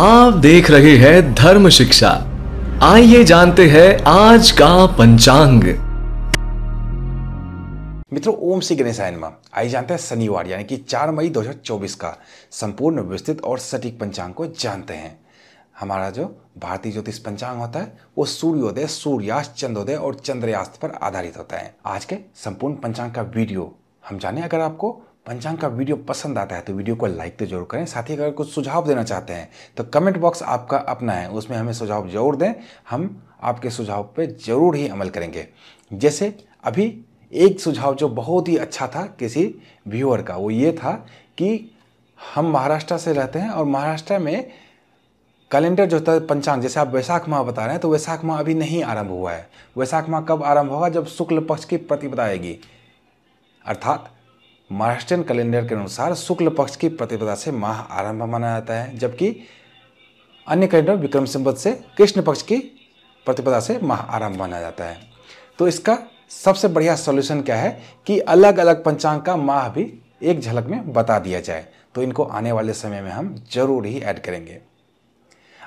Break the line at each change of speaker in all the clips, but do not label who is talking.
आप देख रहे हैं धर्म शिक्षा आइए जानते हैं आज का पंचांग मित्रों ओम श्री गणेशाय नमः आइए जानते हैं शनिवार यानी कि 4 मई 2024 का संपूर्ण विस्तृत और सटीक पंचांग को जानते हैं हमारा जो भारतीय ज्योतिष पंचांग होता है वो सूर्योदय सूर्यास्त चंद्रोदय और चंद्रयास्त पर आधारित होता है आज के संपूर्ण पंचांग का वीडियो हम जाने अगर आपको पंचांग का वीडियो पसंद आता है तो वीडियो को लाइक तो जरूर करें साथ ही अगर कुछ सुझाव देना चाहते हैं तो कमेंट बॉक्स आपका अपना है उसमें हमें सुझाव जरूर दें हम आपके सुझाव पर ज़रूर ही अमल करेंगे जैसे अभी एक सुझाव जो बहुत ही अच्छा था किसी व्यूअर का वो ये था कि हम महाराष्ट्र से रहते हैं और महाराष्ट्र में कैलेंडर जो होता है पंचांग जैसे आप वैशाख माह बता रहे हैं तो वैशाख माह अभी नहीं आरंभ हुआ है वैशाख माह कब आरंभ होगा जब शुक्ल पक्ष की प्रतिपदा आएगी अर्थात महाराष्ट्रियन कैलेंडर के अनुसार शुक्ल पक्ष की प्रतिपदा से माह आरंभ माना जाता है जबकि अन्य कैलेंडर विक्रम संबद्ध से कृष्ण पक्ष की प्रतिपदा से माह आरंभ माना जाता है तो इसका सबसे बढ़िया सॉल्यूशन क्या है कि अलग अलग पंचांग का माह भी एक झलक में बता दिया जाए तो इनको आने वाले समय में हम जरूर ही ऐड करेंगे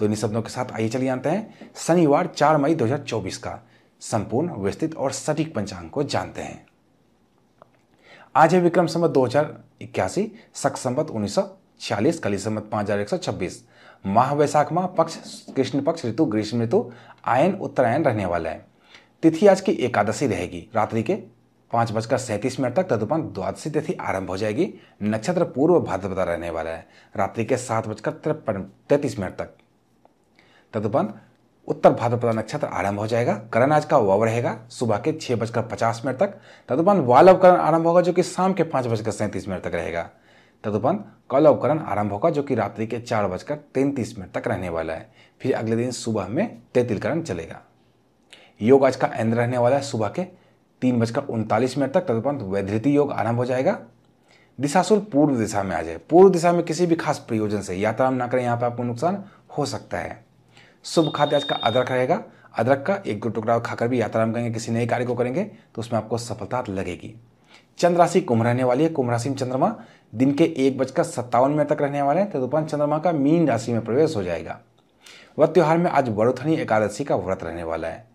तो इन शब्दों के साथ आइए चले जानते हैं शनिवार चार मई 2024 का संपूर्ण विस्तृत और सटीक पंचांग को जानते हैं आज है विक्रम संबत दो हजार इक्यासी सख संबत उन्नीस सौ छियालीस कली संबत पाँच हजार एक सौ छब्बीस माह वैशाख माह पक्ष कृष्ण पक्ष ऋतु ग्रीष्म ऋतु आयन उत्तरायण रहने वाला है तिथि आज की एकादशी रहेगी रात्रि के पांच बजकर सैंतीस मिनट तक तदुपंत द्वादशी तिथि आरंभ हो जाएगी नक्षत्र पूर्व भाद्रपदा रहने वाला है रात्रि के सात बजकर तिरपन तैतीस मिनट तक तदुपंत उत्तर भाद्रपदा नक्षत्र आरंभ हो जाएगा करण आज का वव रहेगा सुबह के छः बजकर पचास मिनट तक तदुपंत वाल अवकरण आरंभ होगा जो कि शाम के पाँच बजकर सैंतीस मिनट तक रहेगा तदुपन कल अवकरण आरंभ होगा जो कि रात्रि के चार बजकर तैंतीस मिनट तक रहने वाला है फिर अगले दिन सुबह में तैतिलकरण चलेगा योग आज का अंत रहने वाला है सुबह के तीन बजकर उनतालीस मिनट तक तदुपंत वैधृति योग आरंभ हो जाएगा दिशासुर पूर्व दिशा में आ जाए पूर्व दिशा में किसी भी खास प्रयोजन से यात्रा ना करें यहाँ पर आपको नुकसान हो सकता है शुभ खाद्य आज का अदरक रहेगा अदरक का एक दो टुकड़ा खाकर भी यात्रा हम करेंगे किसी नए कार्य को करेंगे तो उसमें आपको सफलता लगेगी चंद्र राशि कुंभ रहने वाली है कुंभ राशि में चंद्रमा दिन के एक बजकर सत्तावन मिनट तक रहने वाले हैं तदुपरांत तो चंद्रमा का मीन राशि में प्रवेश हो जाएगा वह त्यौहार में आज वरुथनी एकादशी का व्रत रहने वाला है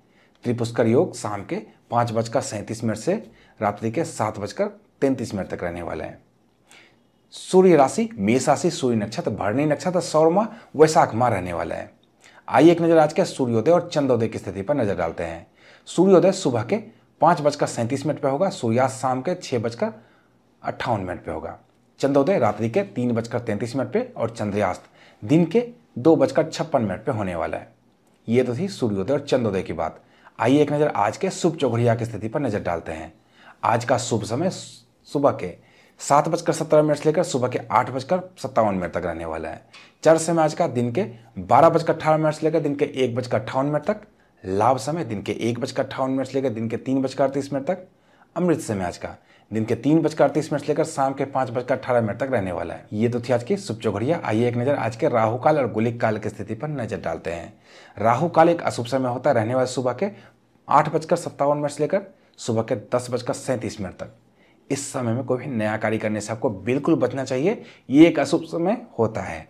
त्रिपुष्कर योग शाम के पाँच बजकर सैंतीस मिनट से रात्रि के सात बजकर तैंतीस मिनट तक रहने वाले हैं सूर्य राशि मेष राशि सूर्य नक्षत्र भरणी नक्षत्र सौरमा वैशाख माह रहने वाला है आइए एक नज़र आज के सूर्योदय और चंद्रोदय की स्थिति पर नज़र डालते हैं सूर्योदय सुबह के पाँच बजकर सैंतीस मिनट पर होगा सूर्यास्त शाम के छः बजकर अट्ठावन मिनट पर होगा चंद्रोदय रात्रि के तीन बजकर तैंतीस मिनट पर और चंद्रयास्त दिन के दो बजकर छप्पन मिनट पर होने वाला है ये तो थी सूर्योदय और चंद्रोदय की बात आइए एक नज़र आज के शुभ चौघड़िया की स्थिति पर नज़र डालते हैं आज का शुभ समय सुबह के सात बजकर सत्रह मिनट से लेकर सुबह के आठ बजकर सत्तावन मिनट तक रहने वाला है चर समय आज का दिन के बारह बजकर अठारह मिनट से लेकर दिन के एक बजकर अट्ठावन मिनट तक लाभ समय दिन के एक बजकर अट्ठावन मिनट से लेकर दिन के तीन बजकर अड़तीस मिनट तक अमृत समय आज का दिन के तीन बजकर अड़तीस मिनट से लेकर शाम के पाँच बजकर अठारह मिनट तक रहने वाला है ये तो थी आज की शुभ चौघड़िया आइए एक नज़र आज के राहु काल और गोलिक काल की स्थिति पर नजर डालते हैं राहु काल एक अशुभ समय होता है रहने वाला सुबह के आठ बजकर सत्तावन मिनट से लेकर सुबह के दस बजकर सैंतीस मिनट तक इस समय में कोई भी नया कार्य करने से आपको बिल्कुल बचना चाहिए ये एक अशुभ समय होता है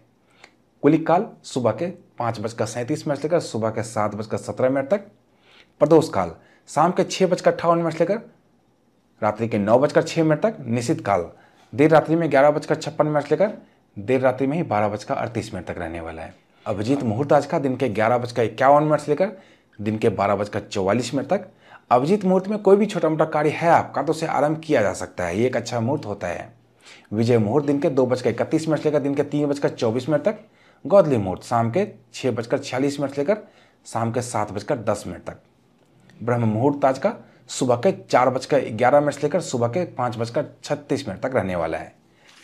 कुलिक काल सुबह के पाँच बजकर सैंतीस मिनट लेकर सुबह के सात बजकर सत्रह मिनट तक प्रदोष काल शाम के छः बजकर अट्ठावन मिनट लेकर रात्रि के नौ बजकर छः मिनट तक निश्चित काल देर रात्रि में ग्यारह बजकर छप्पन मिनट लेकर देर रात्रि में ही बारह बजकर अड़तीस मिनट तक रहने वाला है अभिजीत मुहूर्त आज का दिन के ग्यारह बजकर इक्यावन मिनट से लेकर दिन के बारह बजकर चौवालीस मिनट तक अभिजीत मुहूर्त में कोई भी छोटा मोटा कार्य है आपका तो उसे आरंभ किया जा सकता है ये एक अच्छा मुहूर्त होता है विजय मुहूर्त दिन के दो बजकर इकतीस मिनट से लेकर दिन के तीन बजकर चौबीस मिनट तक गौदली मुहूर्त शाम के छः बजकर छियालीस मिनट से लेकर शाम के सात बजकर दस मिनट तक ब्रह्म मुहूर्त आज का सुबह के चार बजकर ग्यारह मिनट से लेकर सुबह के पाँच बजकर छत्तीस मिनट तक रहने वाला है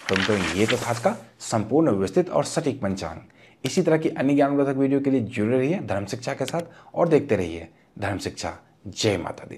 तो मित्रों तो ये तो था आज का संपूर्ण व्यवस्थित और सटीक पंचांग इसी तरह की अन्य ज्ञानवर्धक वीडियो के लिए जुड़े रहिए धर्म शिक्षा के साथ और देखते रहिए धर्म शिक्षा जय माता दी